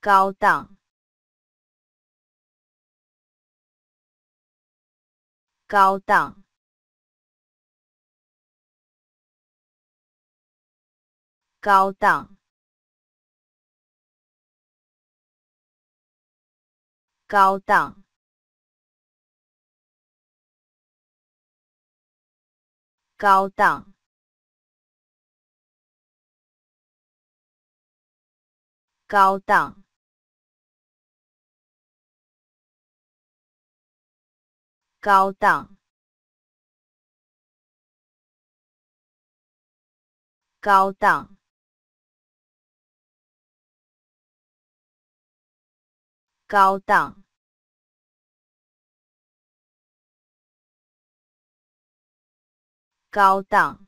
高档，高档，高档，高档，高档，高档。高高档，高档，高档，高档。